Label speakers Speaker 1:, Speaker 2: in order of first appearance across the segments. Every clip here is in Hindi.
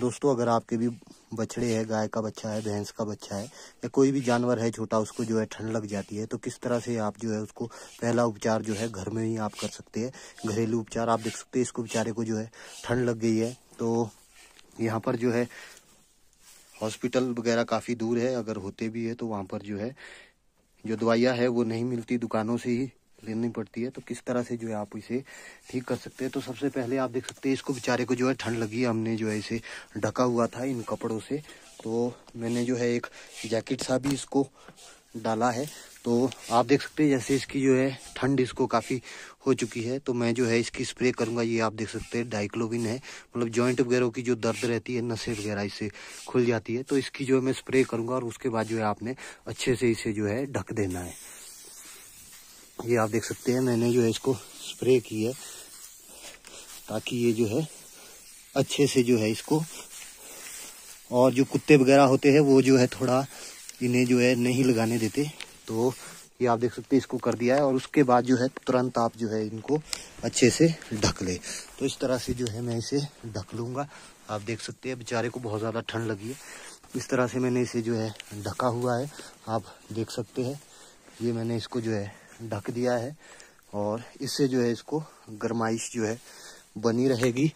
Speaker 1: दोस्तों अगर आपके भी बछड़े है गाय का बच्चा है भैंस का बच्चा है या कोई भी जानवर है छोटा उसको जो है ठंड लग जाती है तो किस तरह से आप जो है उसको पहला उपचार जो है घर में ही आप कर सकते हैं घरेलू उपचार आप देख सकते हैं इसको बेचारे को जो है ठंड लग गई है तो यहाँ पर जो है हॉस्पिटल वगैरह काफ़ी दूर है अगर होते भी है तो वहाँ पर जो है जो दवाइयाँ है वो नहीं मिलती दुकानों से ही लेनी पड़ती है तो किस तरह से जो है आप इसे ठीक कर सकते हैं तो सबसे पहले आप देख सकते हैं इसको बेचारे को जो है ठंड लगी है हमने जो है इसे ढका हुआ था इन कपड़ों से तो मैंने जो है एक जैकेट सा भी इसको डाला है तो आप देख सकते हैं जैसे इसकी जो है ठंड इसको काफ़ी हो चुकी है तो मैं जो है इसकी स्प्रे करूँगा ये आप देख सकते हैं डाइक्लोविन है मतलब जॉइंट वगैरह की जो दर्द रहती है नशे वगैरह इससे खुल जाती है तो इसकी जो है मैं स्प्रे करूँगा और उसके बाद जो है आपने अच्छे से इसे जो है ढक देना है ये आप देख सकते हैं मैंने जो है इसको स्प्रे की है ताकि ये जो है अच्छे से जो है इसको और जो कुत्ते वगैरह होते हैं वो जो है थोड़ा इन्हें जो है नहीं लगाने देते तो ये आप देख सकते हैं इसको कर दिया है और उसके बाद जो है तुरंत आप जो है इनको अच्छे से ढक ले तो इस तरह से जो है मैं इसे ढक लूँगा आप देख सकते हैं बेचारे को बहुत ज़्यादा ठंड लगी है इस तरह से मैंने इसे जो है ढका हुआ है आप देख सकते हैं ये मैंने इसको जो है ढक दिया है और इससे जो है इसको गर्माइश जो है बनी रहेगी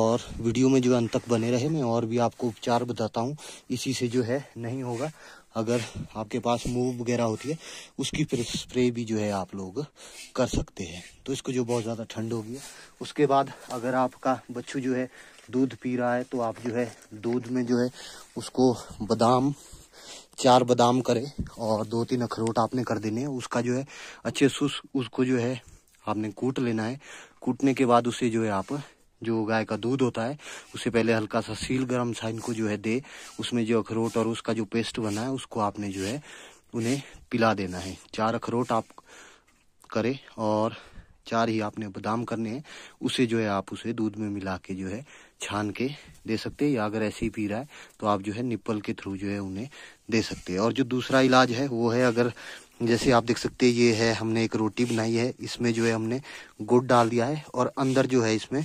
Speaker 1: और वीडियो में जो अंत तक बने रहे मैं और भी आपको उपचार बताता हूँ इसी से जो है नहीं होगा अगर आपके पास मूव वगैरह होती है उसकी स्प्रे भी जो है आप लोग कर सकते हैं तो इसको जो बहुत ज़्यादा ठंड होगी उसके बाद अगर आपका बच्चू जो है दूध पी रहा है तो आप जो है दूध में जो है उसको बादाम चार बादाम करें और दो तीन अखरोट आपने कर देने हैं उसका जो है अच्छे सुस उसको जो है आपने कूट लेना है कूटने के बाद उसे जो है आप जो गाय का दूध होता है उसे पहले हल्का सा सील गर्म सा इनको जो है दे उसमें जो अखरोट और उसका जो पेस्ट बना है उसको आपने जो है उन्हें पिला देना है चार अखरोट आप करें और चार ही आपने बादाम करने हैं उसे जो है आप उसे दूध में मिला के जो है छान के दे सकते हैं या अगर ऐसे ही पी रहा है तो आप जो है निप्पल के थ्रू जो है उन्हें दे सकते हैं और जो दूसरा इलाज है वो है अगर जैसे आप देख सकते हैं ये है हमने एक रोटी बनाई है इसमें जो है हमने गुड़ डाल दिया है और अंदर जो है इसमें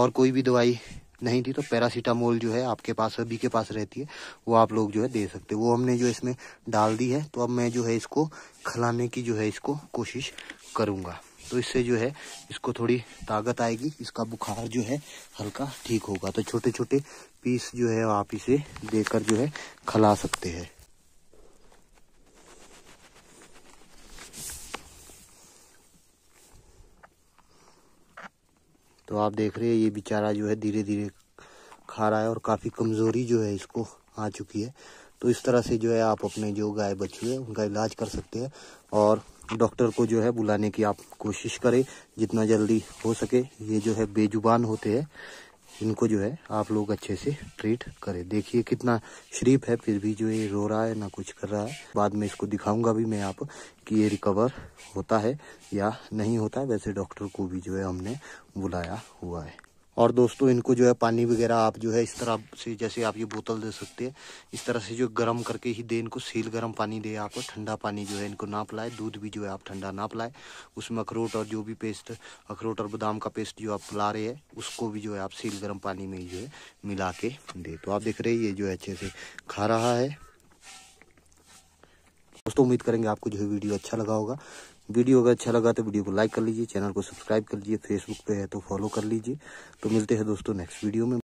Speaker 1: और कोई भी दवाई नहीं थी तो पैरासीटामोल जो है आपके पास अभी के पास रहती है वो आप लोग जो है दे सकते वो हमने जो इसमें डाल दी है तो अब मैं जो है इसको खिलाने की जो है इसको कोशिश करूँगा तो इससे जो है इसको थोड़ी ताकत आएगी इसका बुखार जो है हल्का ठीक होगा तो छोटे छोटे पीस जो है आप इसे देकर जो है खिला सकते हैं तो आप देख रहे हैं ये बेचारा जो है धीरे धीरे खा रहा है और काफ़ी कमज़ोरी जो है इसको आ चुकी है तो इस तरह से जो है आप अपने जो गाय बच्चे हैं उनका इलाज कर सकते हैं और डॉक्टर को जो है बुलाने की आप कोशिश करें जितना जल्दी हो सके ये जो है बेजुबान होते हैं इनको जो है आप लोग अच्छे से ट्रीट करें देखिए कितना शरीफ है फिर भी जो ये रो रहा है ना कुछ कर रहा है बाद में इसको दिखाऊंगा भी मैं आप कि ये रिकवर होता है या नहीं होता है वैसे डॉक्टर को भी जो है हमने बुलाया हुआ है और दोस्तों इनको जो है पानी वगैरह आप जो है इस तरह से जैसे आप ये बोतल दे सकते हैं इस तरह से जो गर्म करके ही दे इनको सील गर्म पानी दे आप ठंडा पानी जो है इनको ना पिलाए दूध भी जो है आप ठंडा ना पिलाए उसमें अखरोट और जो भी पेस्ट अखरोट और बादाम का पेस्ट जो आप पिला रहे हैं उसको भी जो है आप सील गर्म पानी में ही जो है मिला के दे तो आप देख रहे हैं ये जो है अच्छे से खा रहा है दोस्तों उम्मीद करेंगे आपको जो है वीडियो अच्छा लगा होगा वीडियो अगर अच्छा लगा तो वीडियो को लाइक कर लीजिए चैनल को सब्सक्राइब कर लीजिए फेसबुक पे है तो फॉलो कर लीजिए तो मिलते हैं दोस्तों नेक्स्ट वीडियो में